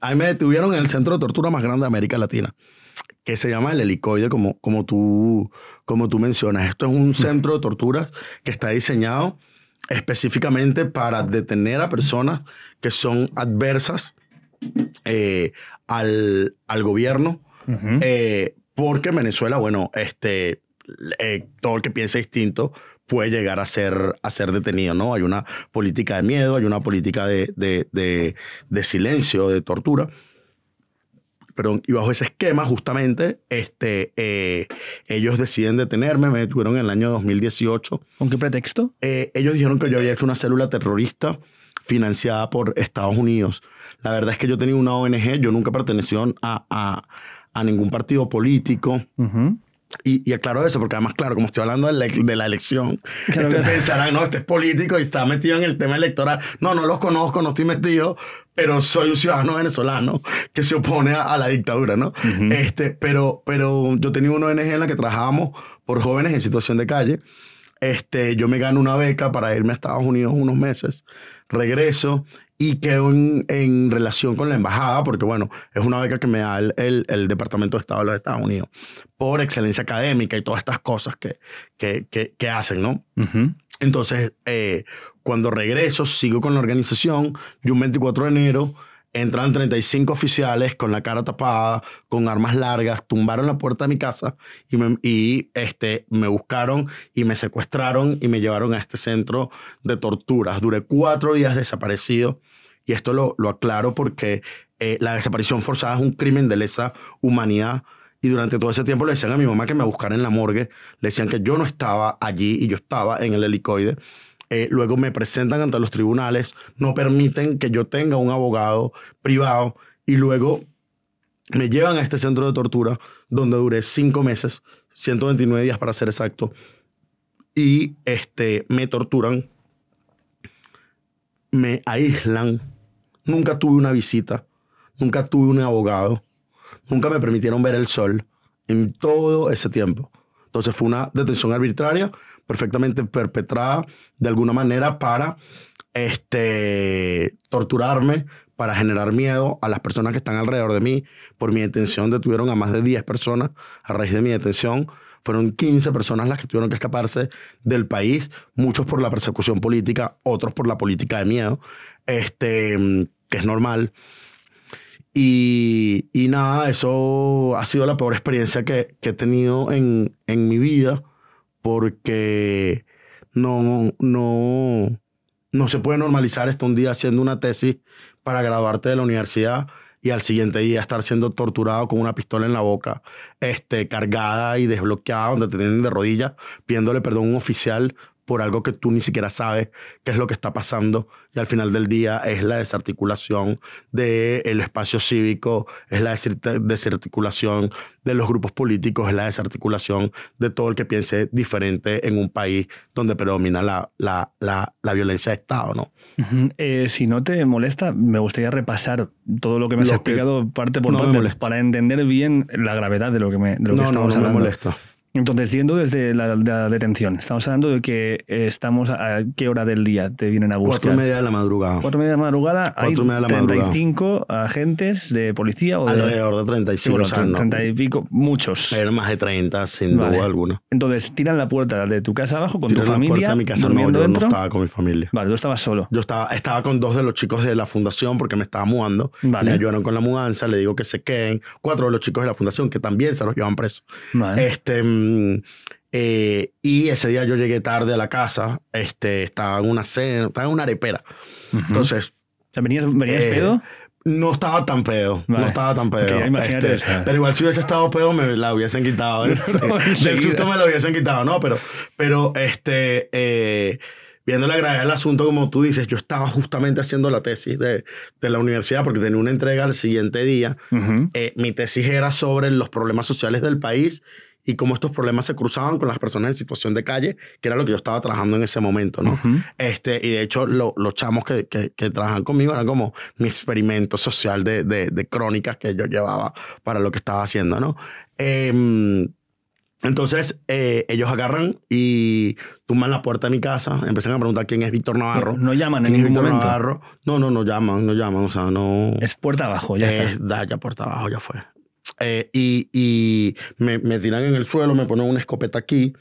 A me detuvieron en el centro de tortura más grande de América Latina, que se llama el helicoide, como, como, tú, como tú mencionas. Esto es un centro de tortura que está diseñado específicamente para detener a personas que son adversas eh, al, al, gobierno, eh, porque Venezuela, bueno, este, eh, todo el que piensa distinto, puede llegar a ser, a ser detenido, ¿no? Hay una política de miedo, hay una política de, de, silencio, de tortura. Perdón, y bajo ese esquema, justamente, este, eh, ellos deciden detenerme, me detuvieron en el año 2018. ¿Con qué pretexto? Eh, ellos dijeron que yo había hecho una célula terrorista financiada por Estados Unidos. La verdad es que yo tenía una ONG, yo nunca pertenecía a, ningún partido político. Y, aclaro eso, porque además, claro, como estoy hablando de la, elección, este, claro, pensarán, no, este es político y está metido en el tema electoral. No, no los conozco, no estoy metido, pero soy un ciudadano venezolano que se opone a, la dictadura, ¿no? este, pero, pero yo tenía una ONG en la que trabajábamos por jóvenes en situación de calle. Este, yo me gano una beca para irme a Estados Unidos unos meses, regreso y quedo en, relación con la embajada, porque bueno, es una beca que me da el, el, Departamento de Estado de los Estados Unidos por excelencia académica y todas estas cosas que, que, que, hacen, ¿no? Entonces, eh, cuando regreso, sigo con la organización y un 24 de enero entran 35 oficiales con la cara tapada, con armas largas, tumbaron la puerta de mi casa y, me, y este, me buscaron y me secuestraron y me llevaron a este centro de torturas. Duré cuatro días desaparecido y esto lo, lo aclaro porque eh, la desaparición forzada es un crimen de lesa humanidad. Y durante todo ese tiempo le decían a mi mamá que me buscara en la morgue, le decían que yo no estaba allí y yo estaba en el helicoide. Eh, luego me presentan ante los tribunales, no permiten que yo tenga un abogado privado y luego me llevan a este centro de tortura donde duré cinco meses, 129 días para ser exacto, y este, me torturan me aíslan. Nunca tuve una visita, nunca tuve un abogado, nunca me permitieron ver el sol en todo ese tiempo. Entonces fue una detención arbitraria perfectamente perpetrada de alguna manera para este, torturarme, para generar miedo a las personas que están alrededor de mí. Por mi detención detuvieron a más de 10 personas a raíz de mi detención. Fueron 15 personas las que tuvieron que escaparse del país, muchos por la persecución política, otros por la política de miedo, este, que es normal. Y, nada, eso ha sido la peor experiencia que, he tenido en, en mi vida porque no, no, no se puede normalizar esto un día haciendo una tesis para graduarte de la universidad y al siguiente día estar siendo torturado con una pistola en la boca, este, cargada y desbloqueada, donde te tienen de rodillas, pidiéndole perdón a un oficial por algo que tú ni siquiera sabes qué es lo que está pasando y al final del día es la desarticulación del el espacio cívico, es la desarticulación de los grupos políticos, es la desarticulación de todo el que piense diferente en un país donde predomina la, la, la, violencia de Estado, ¿no? Eh, si no te molesta, me gustaría repasar todo lo que me has explicado parte por parte para entender bien la gravedad de lo que, me, estamos no Me molesta. Entonces, yendo desde la, detención, estamos hablando de que estamos a, qué hora del día te vienen a buscar. Cuatro y media de la madrugada. Cuatro y media de la madrugada. Cuatro hay media de la 35 agentes de policía o Alrededor de 35, y pico, muchos. Pero más de 30, sin duda alguna. Entonces, tiran la puerta de tu casa abajo con tu familia. la puerta de mi casa, no, yo no estaba con mi familia. Vale, tú estabas solo. Yo estaba, estaba con dos de los chicos de la fundación porque me estaba mudando. Me ayudaron con la mudanza, le digo que se queden. Cuatro de los chicos de la fundación que también se los llevan presos. Este Em, eh, y ese día yo llegué tarde a la casa, este, estaba en una cena, estaba en una arepera. Entonces. ¿Venías, eh, pedo? No estaba tan pedo, no estaba tan pedo. Este, pero igual si hubiese estado pedo me la hubiesen quitado. ¿eh? del susto me la hubiesen quitado, no, pero, pero este, eh, viendo la gravedad del asunto, como tú dices, yo estaba justamente haciendo la tesis de, de la universidad porque tenía una entrega al siguiente día. mi tesis era sobre los problemas sociales del país y cómo estos problemas se cruzaban con las personas en situación de calle, que era lo que yo estaba trabajando en ese momento, ¿no? este, y de hecho, los chamos que, que, trabajan conmigo eran como mi experimento social de, de, crónicas que yo llevaba para lo que estaba haciendo, ¿no? Em, entonces, eh, ellos agarran y tumban la puerta de mi casa, empiezan a preguntar quién es Víctor Navarro. No, llaman en ningún Víctor Navarro? No, no, no llaman, no llaman, o sea, no... Es puerta abajo, ya está. da, ya puerta abajo, ya fue. Eh, y, y me, tiran en el suelo, me ponen una escopeta aquí,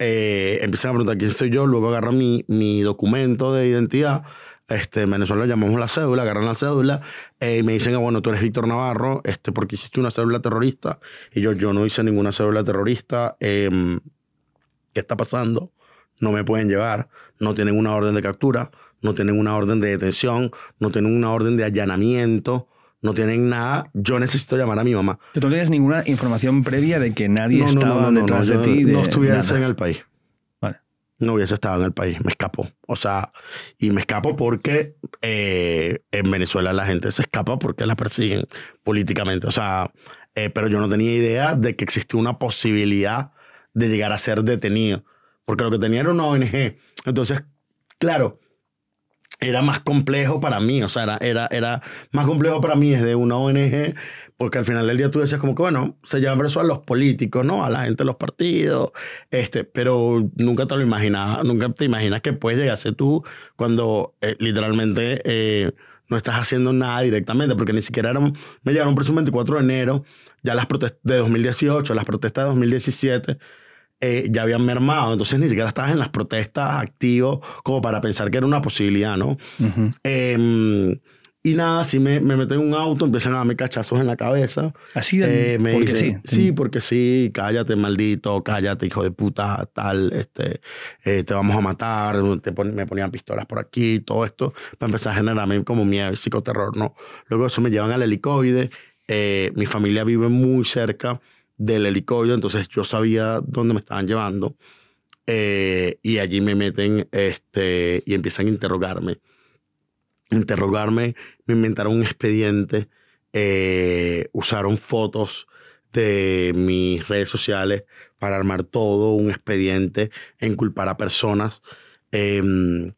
eh, empiezan a preguntar quién soy yo, luego agarran mi, mi documento de identidad este, en Venezuela llamamos la cédula, agarran la cédula eh, y me dicen, ah, bueno, tú eres Víctor Navarro, este, porque hiciste una cédula terrorista. Y yo, yo no hice ninguna cédula terrorista. Em, ¿Qué está pasando? No me pueden llevar, no tienen una orden de captura, no tienen una orden de detención, no tienen una orden de allanamiento no tienen nada, yo necesito llamar a mi mamá. ¿Tú no tienes ninguna información previa de que nadie estaba detrás de ti? no estuviese en el país. Vale. No hubiese estado en el país, me escapó. O sea, y me escapó porque eh, en Venezuela la gente se escapa porque la persiguen políticamente. O sea, eh, pero yo no tenía idea de que existía una posibilidad de llegar a ser detenido, porque lo que tenía era una ONG. Entonces, claro, era más complejo para mí, o sea, era, era, era más complejo para mí desde una ONG, porque al final del día tú decías como que, bueno, se llevan preso a los políticos, ¿no? A la gente de los partidos, este, pero nunca te lo imaginabas, nunca te imaginas que puedes llegar tú cuando eh, literalmente eh, no estás haciendo nada directamente, porque ni siquiera eran, me llegaron preso el 24 de enero, ya las protestas de 2018, las protestas de 2017 eh, ya habían mermado, entonces ni siquiera estabas en las protestas activo como para pensar que era una posibilidad, ¿no? Em, y nada, si me, me meten en un auto, empiezan a darme cachazos en la cabeza. Así de eh, sí. sí. porque sí, cállate, maldito, cállate, hijo de puta, tal, este, eh, te vamos a matar, me ponían pistolas por aquí, todo esto, para empezar a generarme como miedo y psicoterror, ¿no? Luego eso me llevan al helicoide, eh, mi familia vive muy cerca del helicóptero, entonces yo sabía dónde me estaban llevando eh, y allí me meten este, y empiezan a interrogarme. Interrogarme, me inventaron un expediente, eh, usaron fotos de mis redes sociales para armar todo un expediente en culpar a personas. Em,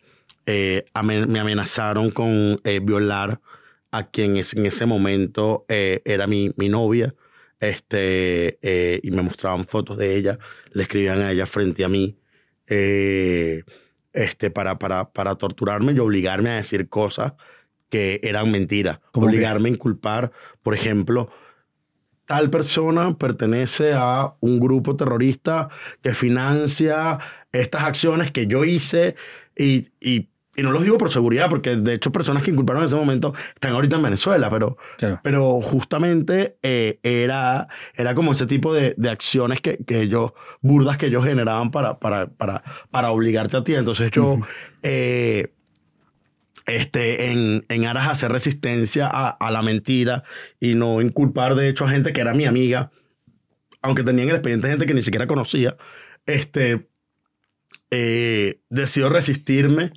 eh, me amenazaron con violar a quien en ese momento era mi, mi novia este, eh, y me mostraban fotos de ella, le escribían a ella frente a mí eh, este, para, para, para torturarme y obligarme a decir cosas que eran mentiras, obligarme a inculpar, por ejemplo, tal persona pertenece a un grupo terrorista que financia estas acciones que yo hice y y no los digo por seguridad, porque de hecho personas que inculparon en ese momento están ahorita en Venezuela, pero, pero justamente eh, era, era como ese tipo de, acciones que, que, ellos, burdas que ellos generaban para, para, para, para obligarte a ti. Entonces yo, eh, este, en, en, aras a hacer resistencia a, la mentira y no inculpar de hecho a gente que era mi amiga, aunque tenían el expediente gente que ni siquiera conocía, este, eh, decido resistirme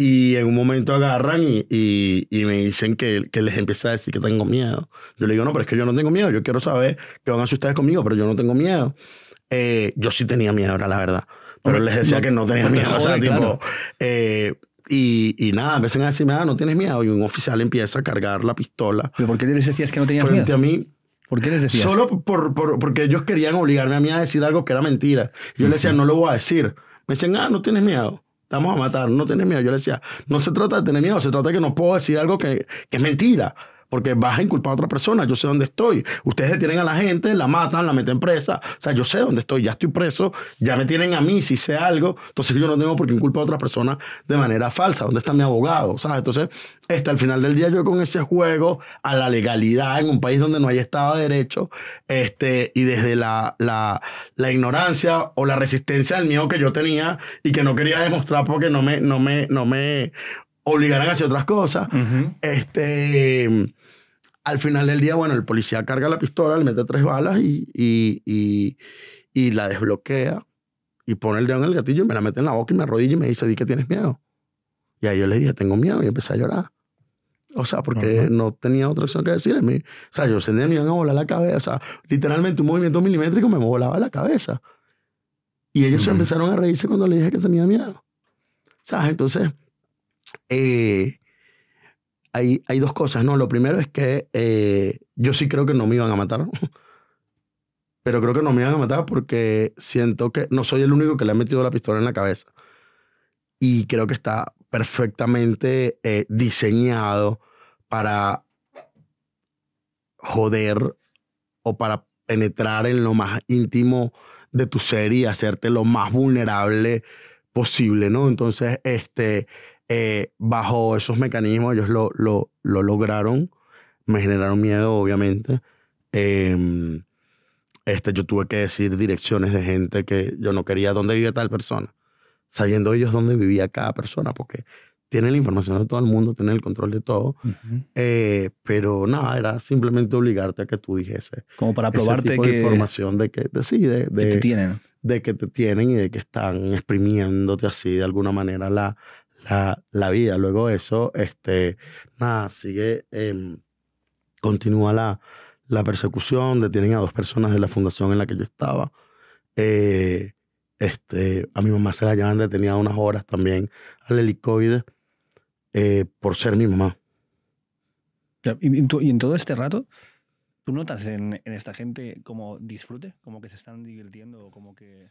y en un momento agarran y, y, me dicen que, que, les empieza a decir que tengo miedo. Yo le digo, no, pero es que yo no tengo miedo. Yo quiero saber qué van a hacer ustedes conmigo, pero yo no tengo miedo. Eh, yo sí tenía miedo, era la verdad. Pero les decía que no tenía miedo. tipo. Eh, y, y, nada, empiezan a decirme, ah, no tienes miedo. Y un oficial empieza a cargar la pistola. ¿Pero por qué les decías que no tenías miedo? Frente a mí. ¿Por qué les decías? Solo por, por, porque ellos querían obligarme a mí a decir algo que era mentira. Yo le les decía, no lo voy a decir. Me dicen ah, no tienes miedo vamos a matar, no tenés miedo. Yo le decía, no se trata de tener miedo, se trata de que no puedo decir algo que, que es mentira porque vas a inculpar a otra persona, yo sé dónde estoy. Ustedes detienen a la gente, la matan, la meten presa, o sea, yo sé dónde estoy, ya estoy preso, ya me tienen a mí si sé algo, entonces yo no tengo por qué inculpar a otra persona de manera falsa, ¿dónde está mi abogado? ¿Sabes? Entonces, hasta este, el final del día yo con ese juego a la legalidad en un país donde no hay Estado de Derecho, este, y desde la, la, ignorancia o la resistencia al miedo que yo tenía y que no quería demostrar porque no me, no me, no me a hacer otras cosas. Este. Al final del día, bueno, el policía carga la pistola, le mete tres balas y, la desbloquea y pone el dedo en el gatillo y me la mete en la boca y me arrodilla y me dice, di que tienes miedo. Y ahí yo le dije, tengo miedo y empecé a llorar. O sea, porque no tenía otra opción que decirle. O sea, yo sentía miedo me a volar la cabeza. literalmente un movimiento milimétrico me volaba la cabeza. Y ellos se empezaron a reírse cuando le dije que tenía miedo. ¿Sabes? Entonces, eh, hay, hay, dos cosas, ¿no? Lo primero es que eh, yo sí creo que no me iban a matar, pero creo que no me iban a matar porque siento que no soy el único que le ha metido la pistola en la cabeza. Y creo que está perfectamente eh, diseñado para joder o para penetrar en lo más íntimo de tu ser y hacerte lo más vulnerable posible, ¿no? Entonces, este, eh, bajo esos mecanismos ellos lo, lo, lo, lograron, me generaron miedo, obviamente. Em, este, yo tuve que decir direcciones de gente que yo no quería dónde vive tal persona, sabiendo ellos dónde vivía cada persona, porque tienen la información de todo el mundo, tienen el control de todo, eh, pero nada, era simplemente obligarte a que tú dijese. Como para probarte que... De información de que, de, de, que De que te tienen y de que están exprimiéndote así de alguna manera la, la, la vida. Luego eso, este, nada, sigue, em, continúa la, la persecución, detienen a dos personas de la fundación en la que yo estaba. Eh, este, a mi mamá se la llevan detenida unas horas también al helicoide eh, por ser mi mamá. ¿Y, en todo este rato, ¿tú notas en, en, esta gente como disfrute? Como que se están divirtiendo, como que...